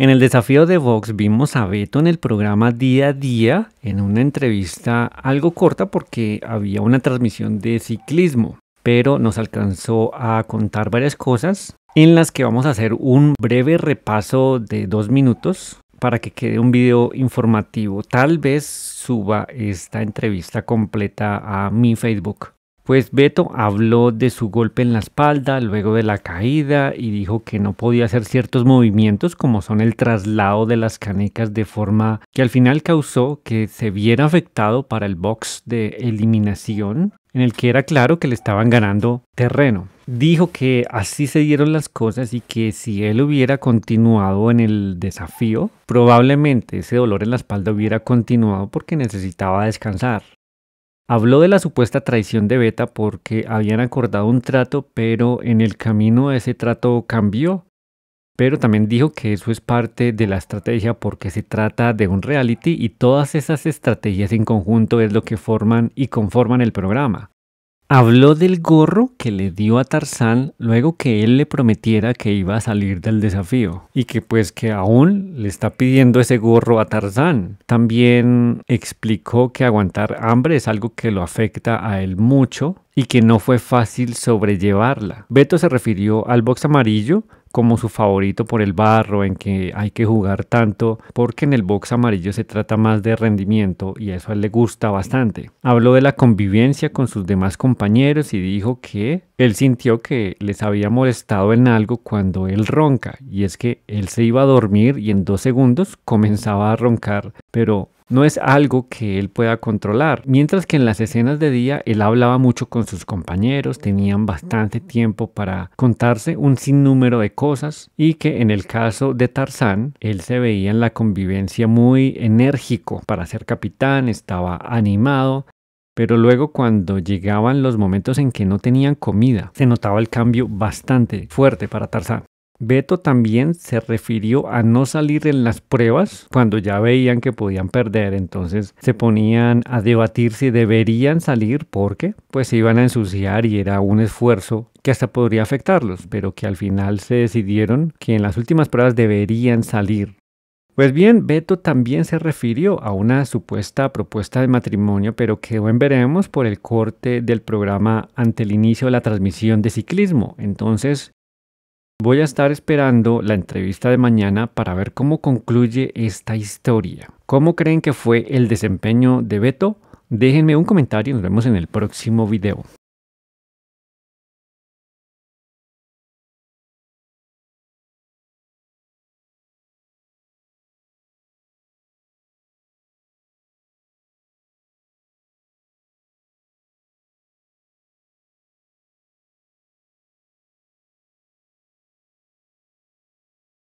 En el desafío de Vox vimos a Beto en el programa Día a Día en una entrevista algo corta porque había una transmisión de ciclismo, pero nos alcanzó a contar varias cosas en las que vamos a hacer un breve repaso de dos minutos para que quede un video informativo. Tal vez suba esta entrevista completa a mi Facebook. Pues Beto habló de su golpe en la espalda luego de la caída y dijo que no podía hacer ciertos movimientos como son el traslado de las canecas de forma que al final causó que se viera afectado para el box de eliminación en el que era claro que le estaban ganando terreno. Dijo que así se dieron las cosas y que si él hubiera continuado en el desafío, probablemente ese dolor en la espalda hubiera continuado porque necesitaba descansar. Habló de la supuesta traición de Beta porque habían acordado un trato, pero en el camino ese trato cambió. Pero también dijo que eso es parte de la estrategia porque se trata de un reality y todas esas estrategias en conjunto es lo que forman y conforman el programa. Habló del gorro que le dio a Tarzán luego que él le prometiera que iba a salir del desafío y que pues que aún le está pidiendo ese gorro a Tarzán. También explicó que aguantar hambre es algo que lo afecta a él mucho y que no fue fácil sobrellevarla. Beto se refirió al box amarillo como su favorito por el barro, en que hay que jugar tanto, porque en el box amarillo se trata más de rendimiento y eso a él le gusta bastante. Habló de la convivencia con sus demás compañeros y dijo que él sintió que les había molestado en algo cuando él ronca, y es que él se iba a dormir y en dos segundos comenzaba a roncar, pero no es algo que él pueda controlar. Mientras que en las escenas de día él hablaba mucho con sus compañeros, tenían bastante tiempo para contarse un sinnúmero de cosas y que en el caso de Tarzán él se veía en la convivencia muy enérgico para ser capitán, estaba animado, pero luego cuando llegaban los momentos en que no tenían comida, se notaba el cambio bastante fuerte para Tarzán. Beto también se refirió a no salir en las pruebas cuando ya veían que podían perder, entonces se ponían a debatir si deberían salir porque pues se iban a ensuciar y era un esfuerzo que hasta podría afectarlos, pero que al final se decidieron que en las últimas pruebas deberían salir. Pues bien, Beto también se refirió a una supuesta propuesta de matrimonio, pero que en veremos por el corte del programa ante el inicio de la transmisión de ciclismo. Entonces, Voy a estar esperando la entrevista de mañana para ver cómo concluye esta historia. ¿Cómo creen que fue el desempeño de Beto? Déjenme un comentario y nos vemos en el próximo video.